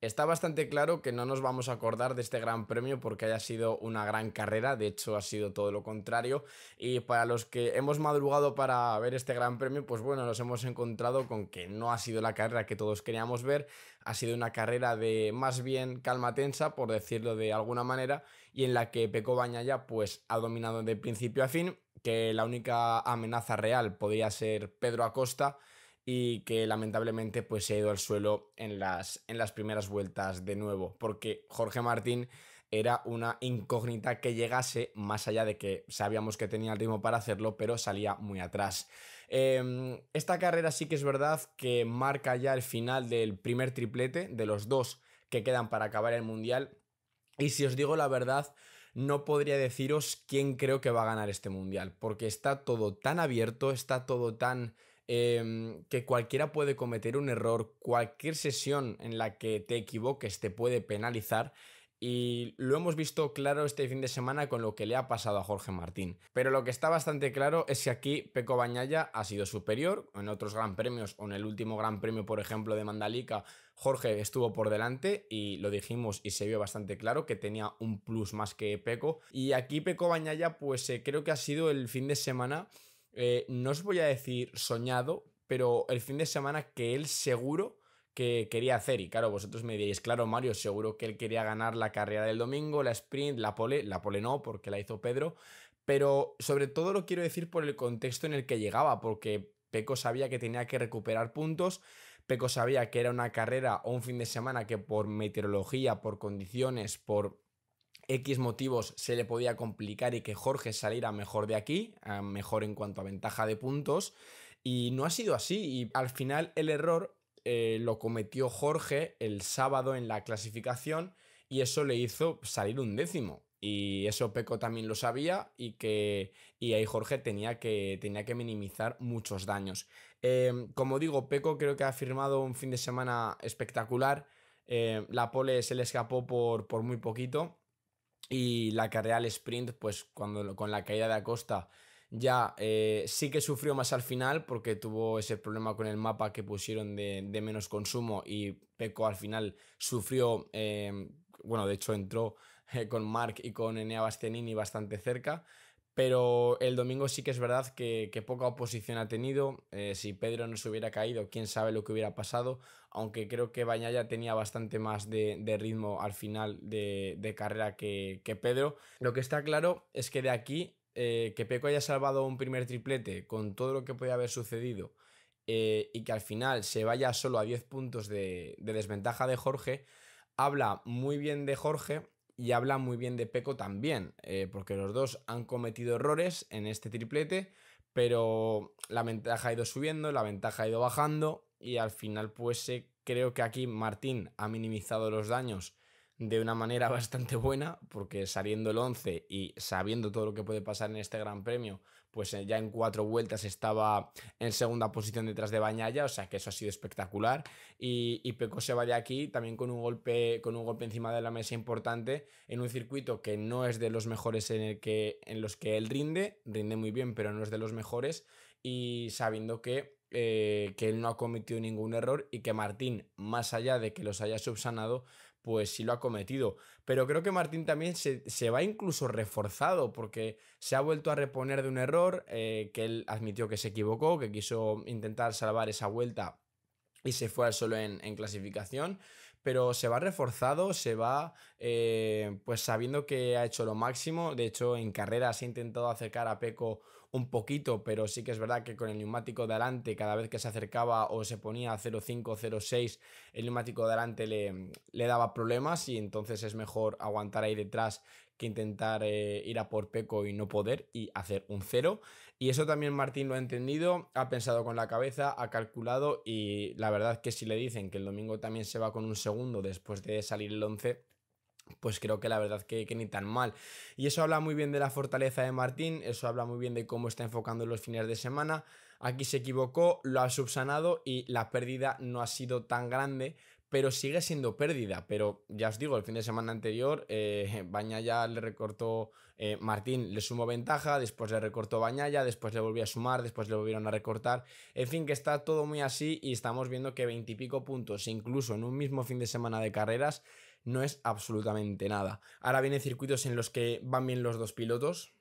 Está bastante claro que no nos vamos a acordar de este gran premio porque haya sido una gran carrera, de hecho ha sido todo lo contrario y para los que hemos madrugado para ver este gran premio, pues bueno, nos hemos encontrado con que no ha sido la carrera que todos queríamos ver, ha sido una carrera de más bien calma tensa, por decirlo de alguna manera, y en la que Peco Bañaya pues ha dominado de principio a fin, que la única amenaza real podría ser Pedro Acosta, y que lamentablemente pues se ha ido al suelo en las, en las primeras vueltas de nuevo, porque Jorge Martín era una incógnita que llegase más allá de que sabíamos que tenía el ritmo para hacerlo, pero salía muy atrás. Em, esta carrera sí que es verdad que marca ya el final del primer triplete, de los dos que quedan para acabar el Mundial, y si os digo la verdad, no podría deciros quién creo que va a ganar este mundial, porque está todo tan abierto, está todo tan Em, que cualquiera puede cometer un error, cualquier sesión en la que te equivoques te puede penalizar. Y lo hemos visto claro este fin de semana con lo que le ha pasado a Jorge Martín. Pero lo que está bastante claro es que aquí Peco Bañaya ha sido superior. En otros gran premios, o en el último gran premio, por ejemplo, de Mandalika Jorge estuvo por delante y lo dijimos y se vio bastante claro que tenía un plus más que Peco. Y aquí Peco Bañaya, pues eh, creo que ha sido el fin de semana eh, no os voy a decir soñado, pero el fin de semana que él seguro que quería hacer. Y claro, vosotros me diréis, claro, Mario, seguro que él quería ganar la carrera del domingo, la sprint, la pole, la pole no, porque la hizo Pedro. Pero sobre todo lo quiero decir por el contexto en el que llegaba, porque Peco sabía que tenía que recuperar puntos, Peco sabía que era una carrera o un fin de semana que por meteorología, por condiciones, por X motivos se le podía complicar y que Jorge saliera mejor de aquí, ah, mejor en cuanto a ventaja de puntos, y no ha sido así, y al final el error eh, lo cometió Jorge el sábado en la clasificación y eso le hizo salir un décimo. Y eso Peco también lo sabía y que ahí Jorge tenía que, tenía que minimizar muchos daños. Em, como digo, Peco creo que ha firmado un fin de semana espectacular. Eh, la pole se le escapó por, por muy poquito y la carrera al sprint, pues cuando con la caída de Acosta ya eh, sí que sufrió más al final porque tuvo ese problema con el mapa que pusieron de, menos consumo y Peco al final sufrió, eh, bueno, de hecho entró eh, con Mark y con Enea Bastianini bastante cerca. Pero el domingo sí que es verdad que, poca oposición ha tenido. Eh, si Pedro no se hubiera caído, quién sabe lo que hubiera pasado. Aunque creo que Bañaya tenía bastante más de, ritmo al final de, carrera que, Pedro. Lo que está claro es que de aquí, eh, que Peco haya salvado un primer triplete con todo lo que puede haber sucedido eh, y que al final se vaya solo a 10 puntos de desventaja de Jorge, habla muy bien de Jorge y habla muy bien de Peco también, eh, porque los dos han cometido errores en este triplete, pero la ventaja ha ido subiendo, la ventaja ha ido bajando y al final pues eh, creo que aquí Martín ha minimizado los daños de una manera bastante buena, porque saliendo el 11 y sabiendo todo lo que puede pasar en este Gran Premio, pues eh, ya en cuatro vueltas estaba en segunda posición detrás de Bañaya, o sea que eso ha sido espectacular. Y, Peco se va de aquí también con un, golpe, con un golpe encima de la mesa importante en un circuito que no es de los mejores en, el que, en los que él rinde, rinde muy bien, pero no es de los mejores. Y sabiendo que eh, que él no ha cometido ningún error y que Martín, más allá de que los haya subsanado, pues sí lo ha cometido. Pero creo que Martín también se, va incluso reforzado porque se ha vuelto a reponer de un error, eh, que él admitió que se equivocó, que quiso intentar salvar esa vuelta y se fue al solo en, clasificación, pero se va reforzado, se va eh, pues sabiendo que ha hecho lo máximo, de hecho en carrera se ha intentado acercar a Peco un poquito, pero sí que es verdad que con el neumático de adelante, cada vez que se acercaba o se ponía a 0.5, 0.6, el neumático de adelante le, le daba problemas y entonces es mejor aguantar ahí detrás que intentar eh, ir a por Peco y no poder y hacer un cero. Y eso también Martín lo ha entendido, ha pensado con la cabeza, ha calculado y la verdad que si le dicen que el domingo también se va con un segundo después de salir el 11, pues creo que la verdad que, que, ni tan mal. Y eso habla muy bien de la fortaleza de Martín, eso habla muy bien de cómo está enfocando los fines de semana. Aquí se equivocó, lo ha subsanado y la pérdida no ha sido tan grande, pero sigue siendo pérdida. Pero ya os digo, el fin de semana anterior, eh, Bañaya le recortó, eh, Martín le sumó ventaja, después le recortó Bañaya, después le volvió a sumar, después le volvieron a recortar. En fin, que está todo muy así y estamos viendo que veintipico puntos, incluso en un mismo fin de semana de carreras, no es absolutamente nada. Ahora vienen circuitos en los que van bien los dos pilotos,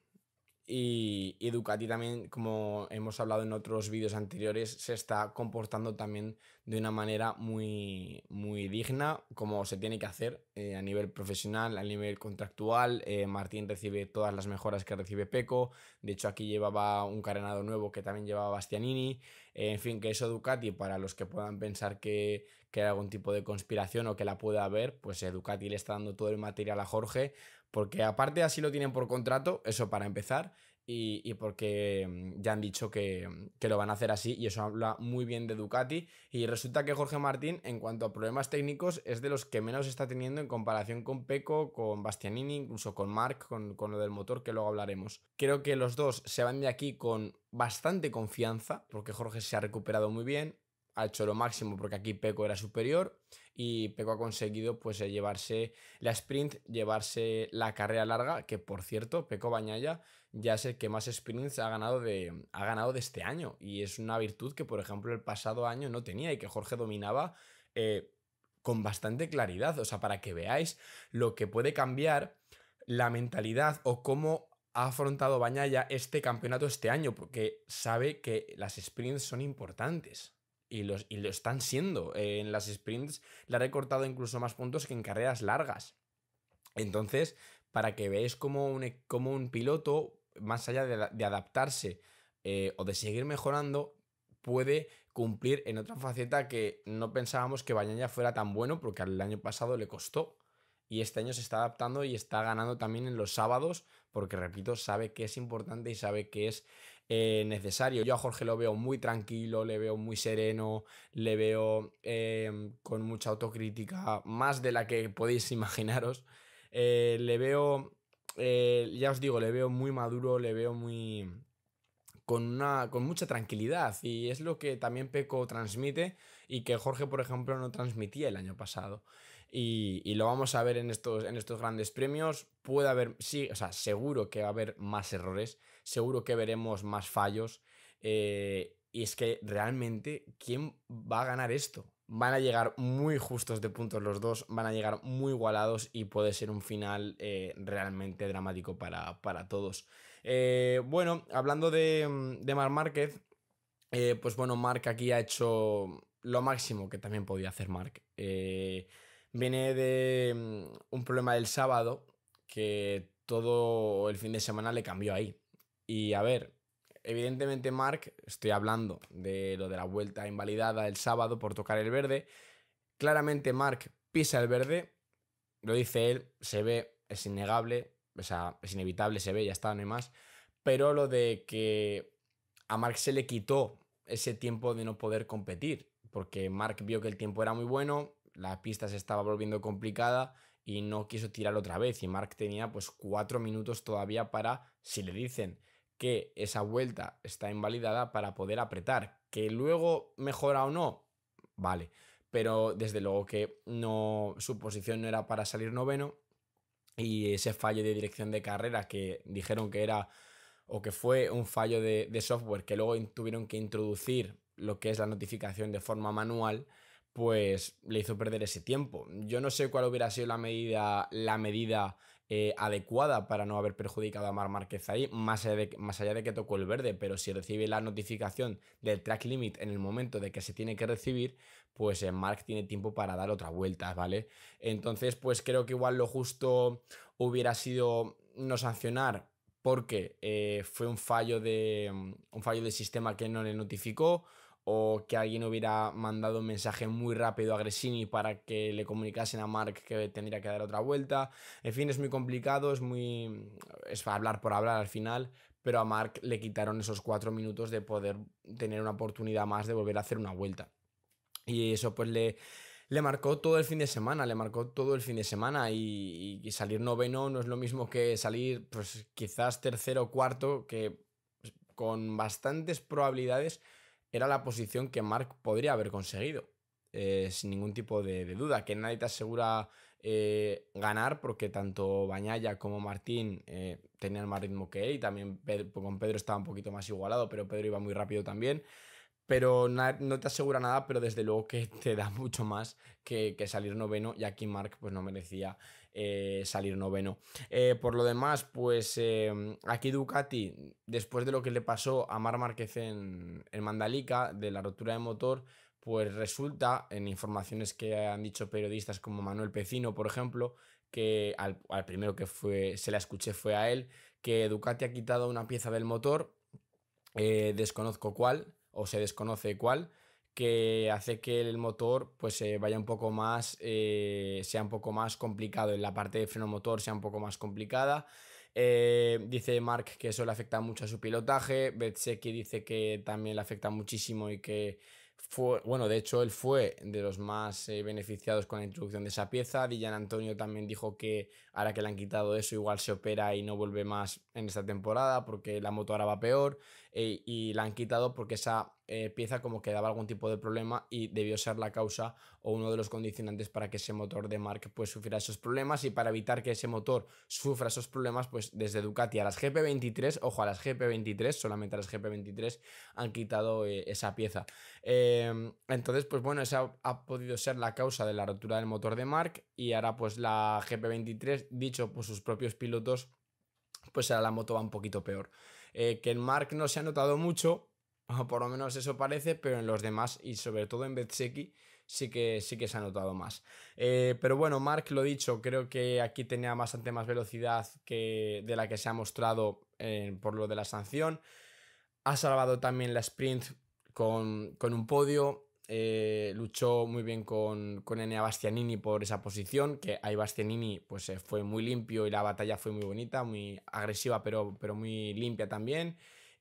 y, Ducati también, como hemos hablado en otros vídeos anteriores, se está comportando también de una manera muy, muy digna, como se tiene que hacer eh, a nivel profesional, a nivel contractual. Eh, Martín recibe todas las mejoras que recibe Peco. De hecho, aquí llevaba un carenado nuevo que también llevaba Bastianini. Eh, en fin, que eso Ducati, para los que puedan pensar que, que hay algún tipo de conspiración o que la pueda haber, pues Ducati le está dando todo el material a Jorge porque aparte así lo tienen por contrato, eso para empezar, y, porque mm, ya han dicho mm, que, lo van a hacer así y eso habla muy bien de Ducati. Y resulta que Jorge Martín, en cuanto a problemas técnicos, es de los que menos está teniendo en comparación con Peco, con Bastianini, incluso con Mark, con, con lo del motor que luego hablaremos. Creo que los dos se van de aquí con bastante confianza, porque Jorge se ha recuperado muy bien, ha hecho lo máximo porque aquí Peco era superior y Peco ha conseguido pues eh, llevarse la sprint, llevarse la carrera larga, que por cierto, Peco Bañaya ya es el que más sprints ha ganado, de, ha ganado este año y es una virtud que por ejemplo el pasado año no tenía y que Jorge dominaba eh, con bastante claridad, o sea, para que veáis lo que puede cambiar la mentalidad o cómo ha afrontado Bañaya este campeonato este año, porque sabe que las sprints son importantes. Y, los, y lo están siendo. en las sprints le ha recortado incluso más puntos que en carreras largas. Entonces, para que veáis cómo un, e, un piloto, más allá de, adaptarse eh, o de seguir mejorando, puede cumplir en otra faceta que no pensábamos que Bañaya fuera tan bueno porque el año pasado le costó. Y este año se está adaptando y está ganando también en los sábados porque, repito, sabe que es importante y sabe que es eh, necesario. Yo a Jorge lo veo muy tranquilo, le veo muy sereno, le veo em, con mucha autocrítica, más de la que podéis imaginaros. Eh, le veo, eh, ya os digo, le veo muy maduro, le veo muy... Con, una, con mucha tranquilidad y es lo que también Peco transmite y que Jorge, por ejemplo, no transmitía el año pasado. Y, lo vamos a ver en estos, en estos grandes premios. Puede haber, sí, o sea, seguro que va a haber más errores seguro que veremos más fallos. Eh, y es que realmente, ¿quién va a ganar esto? Van a llegar muy justos de puntos los dos, van a llegar muy igualados y puede ser un final eh, realmente dramático para, todos. Eh, bueno, hablando de, mm, de Mar Márquez, pues bueno, Mark aquí ha hecho lo máximo que también podía hacer Mark. viene de mm, un problema del sábado que todo el fin de semana le cambió ahí. Y a ver, evidentemente, Mark, estoy hablando de lo de la vuelta invalidada el sábado por tocar el verde. Claramente, Mark pisa el verde, lo dice él, se ve, es innegable, o sea, es inevitable, se ve, ya está, no hay más. Pero lo de que a Mark se le quitó ese tiempo de no poder competir, porque Mark vio que el tiempo era muy bueno, la pista se estaba volviendo complicada y no quiso tirar otra vez. Y Mark tenía pues cuatro minutos todavía para, si le dicen, que esa vuelta está invalidada para poder apretar. Que luego mejora o no, vale. Pero desde luego que no, su posición no era para salir noveno y ese fallo de dirección de carrera que dijeron que era o que fue un fallo de, de software que luego tuvieron que introducir lo que es la notificación de forma manual, pues le hizo perder ese tiempo. Yo no sé cuál hubiera sido la medida, la medida eh, adecuada para no haber perjudicado a Mar Marquez ahí, más allá, de, que tocó el verde, pero si recibe la notificación del track limit en el momento de que se tiene que recibir, pues Marc eh, Mark tiene tiempo para dar otra vuelta, ¿vale? Entonces, pues creo que igual lo justo hubiera sido no sancionar porque eh, fue un fallo de mm, un fallo de sistema que no le notificó o que alguien hubiera mandado un mensaje muy rápido a Gresini para que le comunicasen a Mark que tendría que dar otra vuelta. En fin, es muy complicado, es muy. es hablar por hablar al final, pero a Mark le quitaron esos cuatro minutos de poder tener una oportunidad más de volver a hacer una vuelta. Y eso pues le, le marcó todo el fin de semana, le marcó todo el fin de semana y, y salir noveno no es lo mismo que salir pues quizás tercero o cuarto que pues, con bastantes probabilidades era la posición que Mark podría haber conseguido, eh, sin ningún tipo de, duda, que nadie te asegura eh, ganar porque tanto Bañaya como Martín eh, tenían más ritmo que él y también con Pedro estaba un poquito más igualado, pero Pedro iba muy rápido también. Pero no te asegura nada, pero desde luego que te da mucho más que, que salir noveno y aquí Mark pues no merecía eh, salir noveno. Eh, por lo demás, pues eh, aquí Ducati, después de lo que le pasó a Mar Márquez en, Mandalica, de la rotura de motor, pues resulta, en informaciones que han dicho periodistas como Manuel Pecino, por ejemplo, que al, primero que fue, se la escuché fue a él, que Ducati ha quitado una pieza del motor, desconozco cuál, o se desconoce cuál, que hace que el motor pues eh, vaya un poco más, eh, sea un poco más complicado, en la parte de freno motor sea un poco más complicada. Eh, dice Mark que eso le afecta mucho a su pilotaje, Betseki dice que también le afecta muchísimo y que fue, bueno, de hecho él fue de los más beneficiados con la introducción de esa pieza, Dillan Antonio también dijo que ahora que le han quitado eso igual se opera y no vuelve más en esta temporada porque la moto ahora va peor, eh, y la han quitado porque esa eh, pieza como que daba algún tipo de problema y debió ser la causa o uno de los condicionantes para que ese motor de Mark pues sufriera esos problemas y para evitar que ese motor sufra esos problemas pues desde Ducati a las GP23, ojo a las GP23, solamente a las GP23 han quitado eh, esa pieza. Em, entonces pues bueno, esa ha podido ser la causa de la rotura del motor de Mark y ahora pues la GP23, dicho por sus propios pilotos, pues ahora la moto va un poquito peor. Eh, que en Mark no se ha notado mucho, o por lo menos eso parece, pero en los demás y sobre todo en Betseki sí que, sí que se ha notado más. Eh, pero bueno, Mark, lo dicho, creo que aquí tenía bastante más velocidad que de la que se ha mostrado eh, por lo de la sanción. Ha salvado también la sprint con, con un podio. Eh, luchó muy bien con, con Enea Bastianini por esa posición, que ahí Bastianini pues, fue muy limpio y la batalla fue muy bonita, muy agresiva, pero, pero muy limpia también.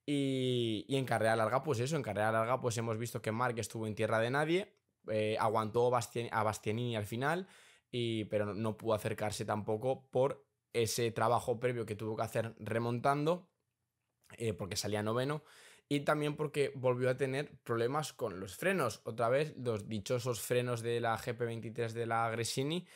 Y, en carrera larga, pues eso, en carrera larga pues hemos visto que Mark estuvo en tierra de nadie, eh, aguantó a Bastianini al final, y, pero no, no pudo acercarse tampoco por ese trabajo previo que tuvo que hacer remontando, eh, porque salía noveno y también porque volvió a tener problemas con los frenos. Otra vez, los dichosos frenos de la GP23 de la Gresini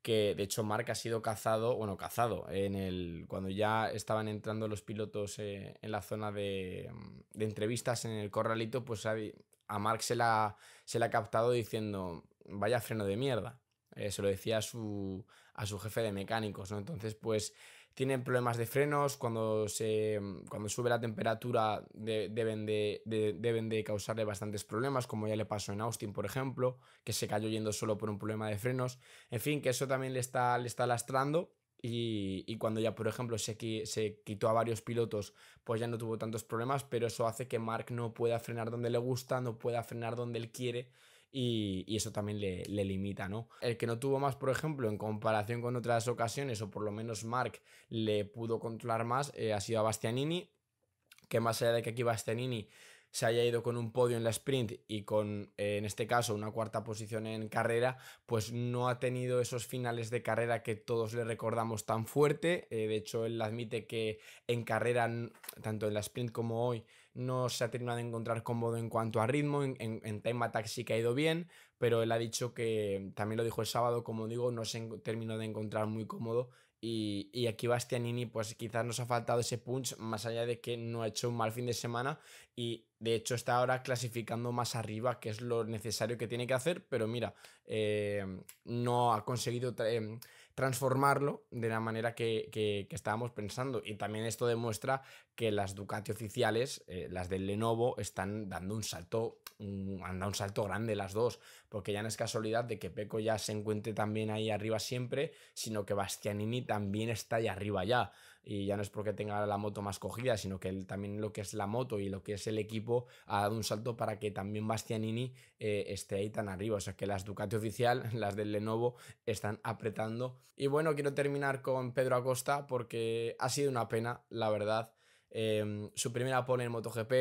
que de hecho Mark ha sido cazado, bueno, cazado, en el, cuando ya estaban entrando los pilotos eh, en la zona de, entrevistas en el corralito, pues a, Mark se la, se ha captado diciendo, vaya freno de mierda. Eh, se lo decía a su, a su jefe de mecánicos, ¿no? Entonces, pues tienen problemas de frenos, cuando, se, cuando sube la temperatura deben, de, deben de causarle bastantes problemas, como ya le pasó en Austin, por ejemplo, que se cayó yendo solo por un problema de frenos. En fin, que eso también le está, le está lastrando. Y, cuando ya, por ejemplo, se quitó a varios pilotos, pues ya no tuvo tantos problemas, pero eso hace que Mark no pueda frenar donde le gusta, no pueda frenar donde él quiere y, eso también le, limita, ¿no? El que no tuvo más, por ejemplo, en comparación con otras ocasiones, o por lo menos Mark le pudo controlar más, eh, ha sido a Bastianini, que más allá de que aquí Bastianini se haya ido con un podio en la sprint y con, eh, en este caso, una cuarta posición en carrera, pues no ha tenido esos finales de carrera que todos le recordamos tan fuerte. Eh, de hecho, él admite que en carrera, tanto en la sprint como hoy, no se ha terminado de encontrar cómodo en cuanto a ritmo, en, en, Time Attack sí que ha ido bien, pero él ha dicho que, también lo dijo el sábado, como digo, no se terminó de encontrar muy cómodo y, aquí Bastianini pues quizás nos ha faltado ese punch más allá de que no ha hecho un mal fin de semana y de hecho está ahora clasificando más arriba, que es lo necesario que tiene que hacer, pero mira, eh, no ha conseguido... Em, transformarlo de la manera que, estábamos pensando. Y también esto demuestra que las Ducati oficiales, eh, las del Lenovo, están dando un salto, mm, han dado un salto grande las dos, porque ya no es casualidad de que Peco ya se encuentre también ahí arriba siempre, sino que Bastianini también está ahí arriba ya y ya no es porque tenga la moto más cogida, sino que él, también lo que es la moto y lo que es el equipo ha dado un salto para que también Bastianini eh, esté ahí tan arriba. O sea que las Ducati oficial, las del Lenovo, están apretando. Y bueno, quiero terminar con Pedro Acosta porque ha sido una pena, la verdad. Em, su primera pole en MotoGP,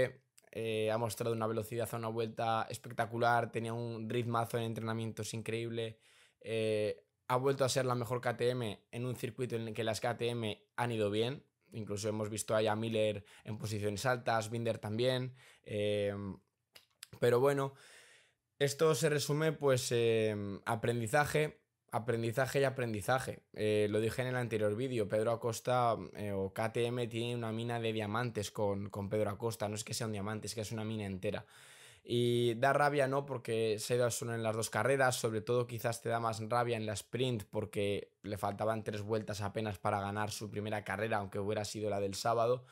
eh, ha mostrado una velocidad a una vuelta espectacular, tenía un ritmazo en entrenamientos increíble. Eh, ha vuelto a ser la mejor KTM en un circuito en el que las KTM han ido bien. Incluso hemos visto a Miller en posiciones altas, Binder también. Em, pero bueno, esto se resume pues em, aprendizaje, aprendizaje y aprendizaje. Eh, lo dije en el anterior vídeo, Pedro Acosta eh, o KTM tiene una mina de diamantes con, con Pedro Acosta, no es que sea un diamante, es que es una mina entera. Y da rabia, ¿no? Porque se ha suelo en las dos carreras, sobre todo quizás te da más rabia en la sprint porque le faltaban tres vueltas apenas para ganar su primera carrera, aunque hubiera sido la del sábado.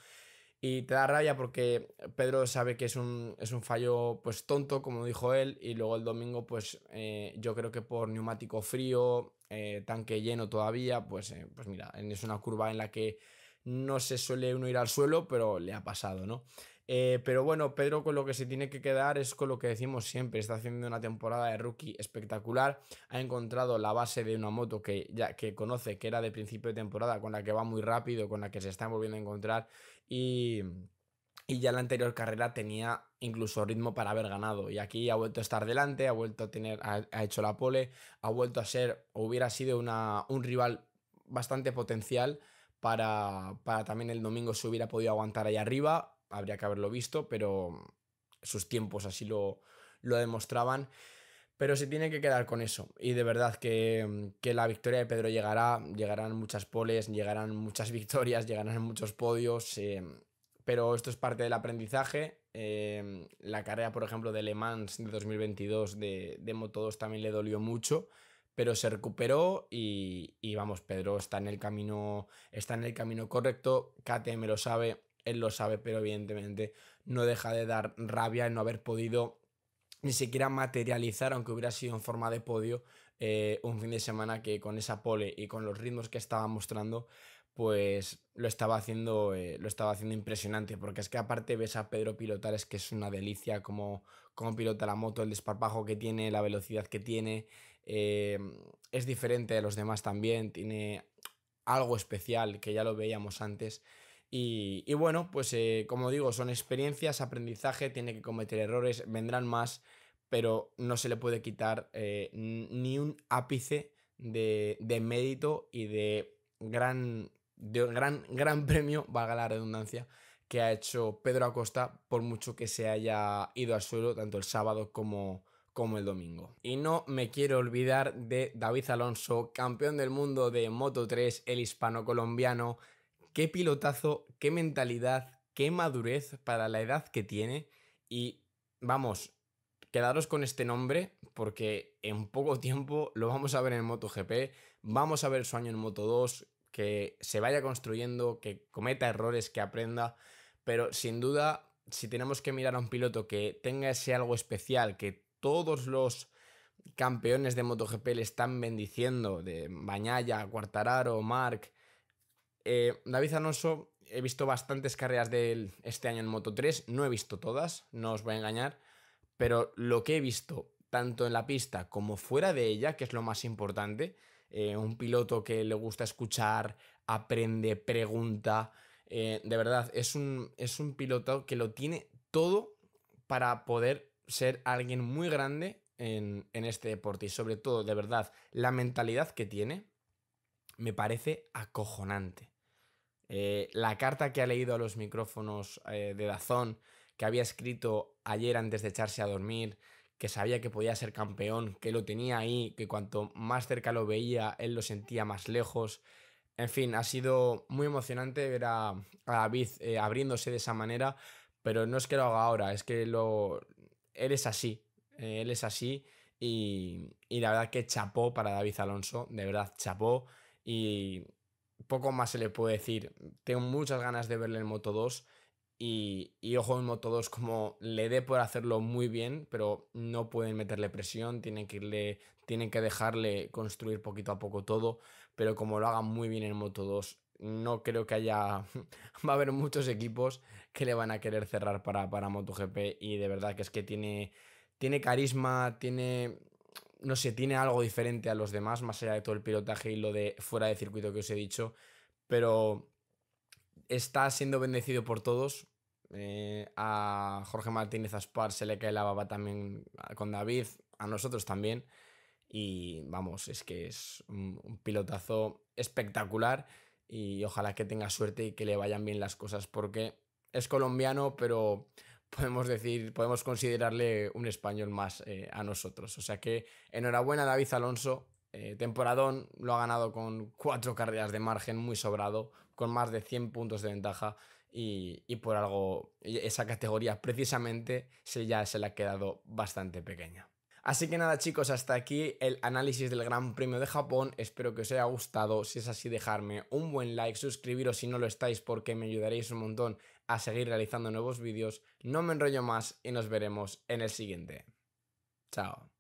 Y te da rabia porque Pedro sabe que es un, es un fallo pues tonto, como dijo él, y luego el domingo pues eh, yo creo que por neumático frío, eh, tanque lleno todavía, pues, eh, pues mira, es una curva en la que no se suele uno ir al suelo, pero le ha pasado, ¿no? Eh, pero bueno, Pedro con lo que se tiene que quedar es con lo que decimos siempre. Está haciendo una temporada de rookie espectacular. Ha encontrado la base de una moto que ya que conoce, que era de principio de temporada, con la que va muy rápido, con la que se está volviendo a encontrar. Y, y ya la anterior carrera tenía incluso ritmo para haber ganado. Y aquí ha vuelto a estar delante, ha vuelto a tener, ha, hecho la pole, ha vuelto a ser, hubiera sido una, un rival bastante potencial. Para, para también el domingo se hubiera podido aguantar ahí arriba, habría que haberlo visto, pero sus tiempos así lo, lo demostraban. Pero se tiene que quedar con eso. Y de verdad que, la victoria de Pedro llegará. Llegarán muchas poles, llegarán muchas victorias, llegarán muchos podios. Eh, pero esto es parte del aprendizaje. Eh, la carrera, por ejemplo, de Le Mans de 2022 de, de Moto 2 también le dolió mucho. Pero se recuperó y, y, vamos, Pedro está en el camino. Está en el camino correcto. KTM lo sabe él lo sabe, pero evidentemente no deja de dar rabia en no haber podido ni siquiera materializar, aunque hubiera sido en forma de podio, eh, un fin de semana que con esa pole y con los ritmos que estaba mostrando, pues lo estaba haciendo, eh, lo estaba haciendo impresionante, porque es que aparte ves a Pedro pilotar, es que es una delicia como, como pilota la moto, el desparpajo que tiene, la velocidad que tiene, eh, es diferente de los demás también, tiene algo especial que ya lo veíamos antes y, bueno, pues eh, como digo, son experiencias, aprendizaje, tiene que cometer errores, vendrán más, pero no se le puede quitar eh, ni un ápice de, mérito y de gran, gran, gran premio, valga la redundancia, que ha hecho Pedro Acosta, por mucho que se haya ido al suelo tanto el sábado como, como el domingo. Y no me quiero olvidar de David Alonso, campeón del mundo de Moto 3, el hispano-colombiano, Qué pilotazo, qué mentalidad, qué madurez para la edad que tiene. Y vamos, quedaros con este nombre porque en poco tiempo lo vamos a ver en MotoGP, vamos a ver su año en Moto 2, que se vaya construyendo, que cometa errores, que aprenda, pero sin duda, si tenemos que mirar a un piloto que tenga ese algo especial, que todos los campeones de MotoGP le están bendiciendo, de Bañaya, Cuartararo, Marc, eh, David Alonso, he visto bastantes carreras de él este año en Moto 3, no he visto todas, no os voy a engañar, pero lo que he visto, tanto en la pista como fuera de ella, que es lo más importante, eh, un piloto que le gusta escuchar, aprende, pregunta, eh, de verdad, es un, piloto que lo tiene todo para poder ser alguien muy grande en, este deporte y sobre todo, de verdad, la mentalidad que tiene me parece acojonante. Eh, la carta que ha leído a los micrófonos eh, de Dazón, que había escrito ayer antes de echarse a dormir, que sabía que podía ser campeón, que lo tenía ahí, que cuanto más cerca lo veía, él lo sentía más lejos. En fin, ha sido muy emocionante ver a, David eh, abriéndose de esa manera, pero no es que lo haga ahora, es que lo... él es así, él es así y, y la verdad que chapó para David Alonso, de verdad chapó y poco más se le puede decir. Tengo muchas ganas de verle en Moto 2 y, y ojo en Moto 2 como le dé por hacerlo muy bien, pero no pueden meterle presión, tienen que, irle, tienen que dejarle construir poquito a poco todo, pero como lo haga muy bien en Moto 2 no creo que haya. Va a haber muchos equipos que le van a querer cerrar para, para MotoGP. Y de verdad que es que tiene. Tiene carisma, tiene no sé, tiene algo diferente a los demás, más allá de todo el pilotaje y lo de fuera de circuito que os he dicho, pero está siendo bendecido por todos. Eh, a Jorge Martínez Aspar se le cae la baba también con David, a nosotros también. Y vamos, es que es un, un pilotazo espectacular y ojalá que tenga suerte y que le vayan bien las cosas porque es colombiano, pero podemos decir, podemos considerarle un español más eh, a nosotros. O sea que enhorabuena David Alonso, eh, temporadón, lo ha ganado con cuatro carreras de margen, muy sobrado, con más de 100 puntos de ventaja y, por algo esa categoría precisamente se, ya se le ha quedado bastante pequeña. Así que nada chicos, hasta aquí el análisis del Gran Premio de Japón. Espero que os haya gustado. Si es así, dejarme un buen like, suscribiros si no lo estáis porque me ayudaréis un montón a seguir realizando nuevos vídeos. No me enrollo más y nos veremos en el siguiente. Chao.